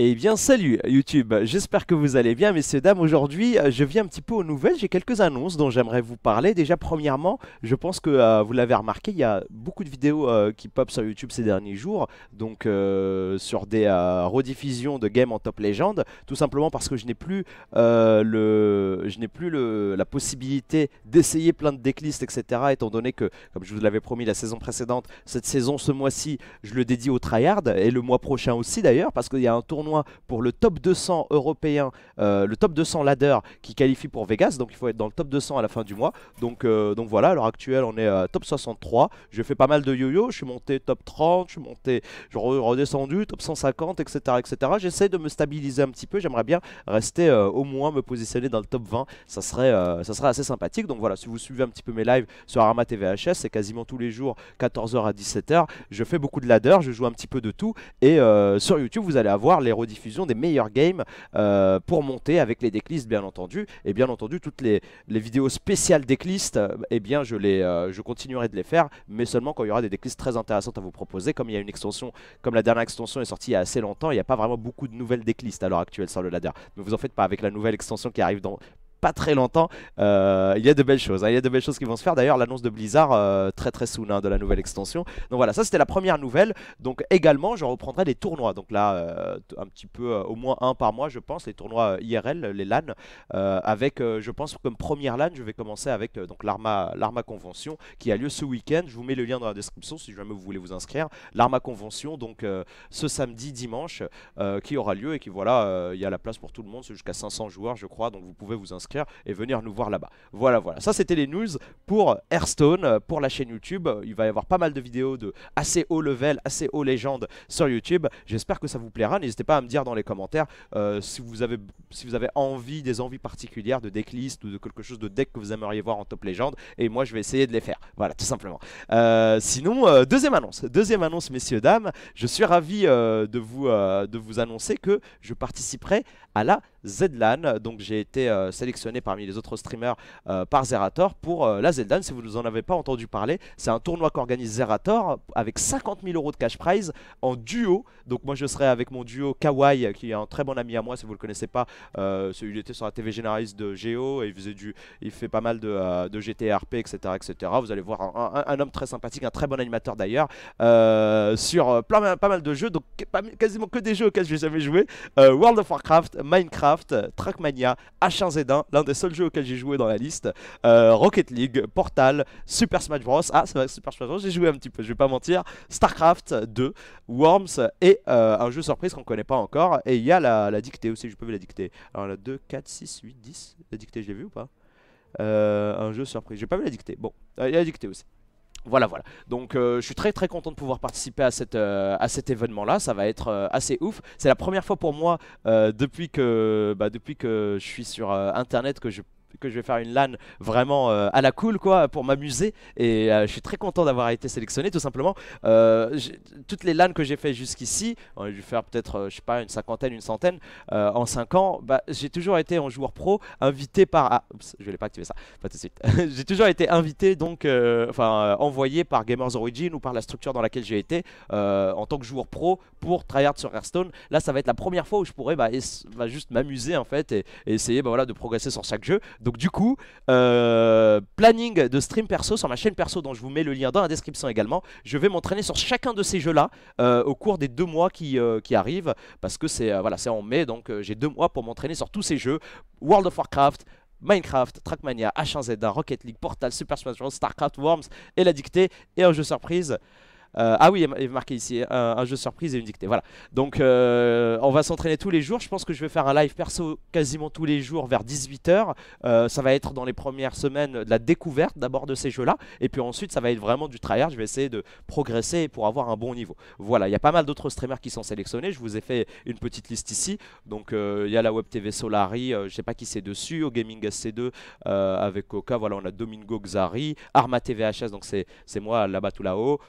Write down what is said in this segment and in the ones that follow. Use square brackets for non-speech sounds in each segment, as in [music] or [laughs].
Eh bien salut YouTube, j'espère que vous allez bien messieurs dames, aujourd'hui euh, je viens un petit peu aux nouvelles, j'ai quelques annonces dont j'aimerais vous parler. Déjà premièrement, je pense que euh, vous l'avez remarqué, il y a beaucoup de vidéos euh, qui pop sur YouTube ces derniers jours, donc sur des rediffusions de games en top légende, tout simplement parce que je n'ai plus, le, je n'ai plus la possibilité d'essayer plein de decklists etc. étant donné que, comme je vous l'avais promis la saison précédente, cette saison ce mois-ci je le dédie au tryhard et le mois prochain aussi d'ailleurs parce qu'il y a un tournoi pour le top 200 européen, euh, le top 200 ladder qui qualifie pour Vegas. Donc il faut être dans le top 200 à la fin du mois. Donc, euh, donc voilà, à l'heure actuelle, on est euh, top 63. je fais pas mal de yo-yo. Je suis monté top 30, je suis monté, je redescendu top 150, etc. etc. J'essaie de me stabiliser un petit peu. J'aimerais bien rester au moins me positionner dans le top 20. Ça serait, ça serait assez sympathique. Donc voilà, si vous suivez un petit peu mes lives sur Arama TVHS, c'est quasiment tous les jours, 14h à 17h. Je fais beaucoup de ladder, je joue un petit peu de tout. Et sur YouTube, vous allez avoir les des meilleurs games euh, pour monter avec les déclistes bien entendu et bien entendu toutes les, vidéos spéciales déclistes et euh, eh bien je, les, euh, je continuerai de les faire mais seulement quand il y aura des déclistes très intéressantes à vous proposer comme il y a une extension comme la dernière extension est sortie il y a assez longtemps il n'y a pas vraiment beaucoup de nouvelles déclistes à l'heure actuelle sur le ladder ne vous en faites pas avec la nouvelle extension qui arrive dans pas très longtemps. Euh, il y a de belles choses, hein. il y a de belles choses qui vont se faire. D'ailleurs, l'annonce de Blizzard euh, très très soon hein, de la nouvelle extension. Donc voilà, ça c'était la première nouvelle. Donc également, je reprendrai les tournois. Donc là, euh, un petit peu, au moins un par mois, je pense, les tournois IRL, les LAN. avec, je pense, comme première LAN, je vais commencer avec donc l'Arma, l'Arma Convention qui a lieu ce week-end. Je vous mets le lien dans la description si jamais vous voulez vous inscrire. L'Arma Convention, donc ce samedi, dimanche, qui aura lieu et qui voilà, il y a la place pour tout le monde. C'est jusqu'à 500 joueurs, je crois. Donc vous pouvez vous inscrire et venir nous voir là-bas. Voilà, voilà. Ça, c'était les news pour Airstone euh, pour la chaîne YouTube. Il va y avoir pas mal de vidéos de assez haut level, assez haut légende sur YouTube. J'espère que ça vous plaira. N'hésitez pas à me dire dans les commentaires euh, si, vous avez, si vous avez envie, des envies particulières de decklist ou de quelque chose de deck que vous aimeriez voir en top légende. Et moi, je vais essayer de les faire. Voilà, tout simplement. Euh, sinon, deuxième annonce. Deuxième annonce, messieurs, dames. Je suis ravi de, vous, de vous annoncer que je participerai à la ZLAN. Donc j'ai été euh, sélectionné parmi les autres streamers euh, par Zerator pour euh, la Zedlan. Si vous ne en avez pas entendu parler, c'est un tournoi qu'organise Zerator avec 50 000 euros de cash prize en duo. Donc moi je serai avec mon duo Kawai qui est un très bon ami à moi si vous ne le connaissez pas. il était sur la TV généraliste de Géo et il faisait du, il fait pas mal de, de GTRP etc etc. Vous allez voir un, homme très sympathique, un très bon animateur d'ailleurs sur pas mal de jeux donc quasiment que des jeux auxquels je n'ai jamais joué. World of Warcraft, Minecraft Trackmania, H1Z1, l'un des seuls jeux auxquels j'ai joué dans la liste, euh, Rocket League, Portal, Super Smash Bros. Ah, c'est vrai, Super Smash Bros, j'ai joué un petit peu, je vais pas mentir. StarCraft 2, Worms et euh, un jeu surprise qu'on connaît pas encore. Et il y a la, dictée aussi, je peux vous la dicter, Alors la 2, 4, 6, 8, 10, la dictée, je l'ai vu ou pas euh, un jeu surprise. J'ai pas vu la dictée. Bon, il y a la dictée aussi. Voilà, voilà. Donc euh, je suis très très content de pouvoir participer à, euh, cet événement-là. Ça va être euh, assez ouf. C'est la première fois pour moi depuis, que, bah, depuis que je suis sur Internet que je que je vais faire une LAN vraiment euh, à la cool quoi pour m'amuser et euh, je suis très content d'avoir été sélectionné tout simplement euh, toutes les LAN que j'ai fait jusqu'ici je vais faire peut-être je sais pas une cinquantaine une centaine en cinq ans bah, j'ai toujours été en joueur pro invité par ah je je l'ai pas activé ça pas tout de suite [laughs] j'ai toujours été invité donc enfin envoyé par Gamers Origin ou par la structure dans laquelle j'ai été en tant que joueur pro pour tryhard sur Hearthstone là ça va être la première fois où je pourrais bah, bah juste m'amuser en fait et, essayer bah, voilà de progresser sur chaque jeu donc du coup, euh, planning de stream perso sur ma chaîne perso dont je vous mets le lien dans la description également. Je vais m'entraîner sur chacun de ces jeux-là euh, au cours des deux mois qui, euh, qui arrivent parce que c'est voilà, en mai, donc j'ai deux mois pour m'entraîner sur tous ces jeux. World of Warcraft, Minecraft, Trackmania, H1Z1, Rocket League, Portal, Super Smash Bros, Starcraft, Worms et la dictée et un jeu surprise. Euh, ah oui, il a marqué ici, un, jeu surprise et une dictée, voilà. Donc euh, on va s'entraîner tous les jours, je pense que je vais faire un live perso quasiment tous les jours vers 18h. Euh, ça va être dans les premières semaines de la découverte d'abord de ces jeux-là, et puis ensuite ça va être vraiment du tryhard, je vais essayer de progresser pour avoir un bon niveau. Voilà, il y a pas mal d'autres streamers qui sont sélectionnés, je vous ai fait une petite liste ici. Donc il y a la Web TV Solari, je sais pas qui c'est dessus, au Gaming SC2 avec Coca, voilà on a Domingo Xari, Arma TVHS, donc c'est moi là-bas tout là-haut,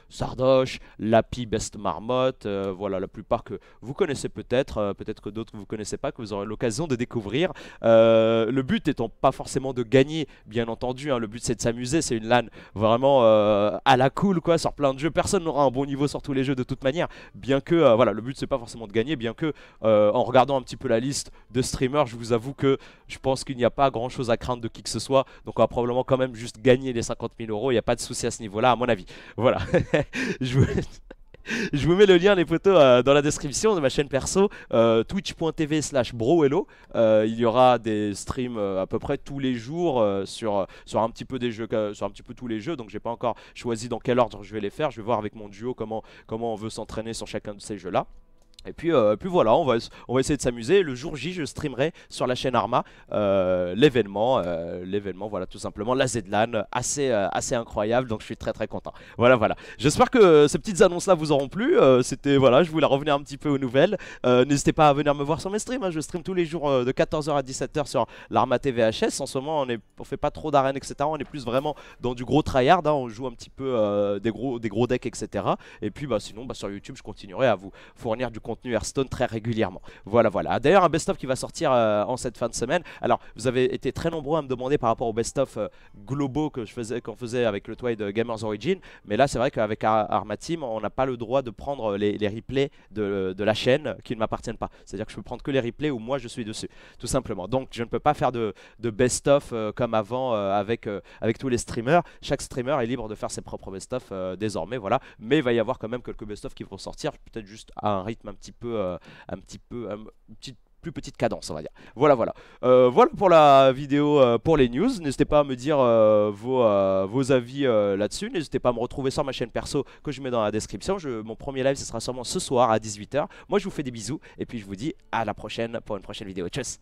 la Best Marmotte, euh, voilà la plupart que vous connaissez peut-être, euh, peut-être que d'autres vous connaissez pas, que vous aurez l'occasion de découvrir. Euh, le but étant pas forcément de gagner, bien entendu, hein, le but c'est de s'amuser, c'est une LAN vraiment à la cool quoi, sur plein de jeux, personne n'aura un bon niveau sur tous les jeux de toute manière, bien que, voilà, le but c'est pas forcément de gagner, bien que en regardant un petit peu la liste de streamers, je vous avoue que je pense qu'il n'y a pas grand chose à craindre de qui que ce soit, donc on va probablement quand même juste gagner les 50 000 euros, il n'y a pas de souci à ce niveau-là, à mon avis. Voilà. [laughs] [laughs] [laughs] je vous... mets le lien les photos euh, dans la description de ma chaîne perso euh, twitch.tv slash brohello euh, il y aura des streams à peu près tous les jours sur, un petit peu des jeux sur un petit peu tous les jeux donc j'ai pas encore choisi dans quel ordre je vais les faire je vais voir avec mon duo comment, comment on veut s'entraîner sur chacun de ces jeux là et euh, puis, voilà, on va, on va essayer de s'amuser. Le jour J, je streamerai sur la chaîne Arma euh, l'événement, euh, l'événement, voilà, tout simplement, la Zedlan, assez, assez incroyable, donc je suis très très content. Voilà, voilà. J'espère que ces petites annonces-là vous auront plu. C'était, voilà, je voulais revenir un petit peu aux nouvelles. N'hésitez pas à venir me voir sur mes streams, hein. je stream tous les jours de 14h à 17h sur l'Arma TVHS. En ce moment, on ne fait pas trop d'arènes, etc. On est plus vraiment dans du gros tryhard, hein. on joue un petit peu des, gros, des gros decks, etc. Et puis, bah, sinon, bah, sur YouTube, je continuerai à vous fournir du contenu contenu Hearthstone très régulièrement. Voilà, voilà. D'ailleurs, un best-of qui va sortir euh, en cette fin de semaine. Alors, vous avez été très nombreux à me demander par rapport au best-of euh, globaux que je faisais, qu'on faisait avec le toit de Gamers Origin. Mais là, c'est vrai qu'avec Armatim, on n'a pas le droit de prendre euh, les, replays de, la chaîne qui ne m'appartiennent pas. C'est-à-dire que je peux prendre que les replays où moi je suis dessus, tout simplement. Donc, je ne peux pas faire de, best-of comme avant avec, avec tous les streamers. Chaque streamer est libre de faire ses propres best-of désormais, voilà. Mais il va y avoir quand même quelques best-of qui vont sortir, peut-être juste à un rythme un euh, petit peu, un petit peu, une petite plus petite cadence, on va dire. Voilà, voilà. Euh, voilà pour la vidéo, euh, pour les news. N'hésitez pas à me dire vos, vos avis là-dessus. N'hésitez pas à me retrouver sur ma chaîne perso que je mets dans la description. Je, mon premier live, ce sera sûrement ce soir à 18h. Moi, je vous fais des bisous et puis je vous dis à la prochaine pour une prochaine vidéo. Tchuss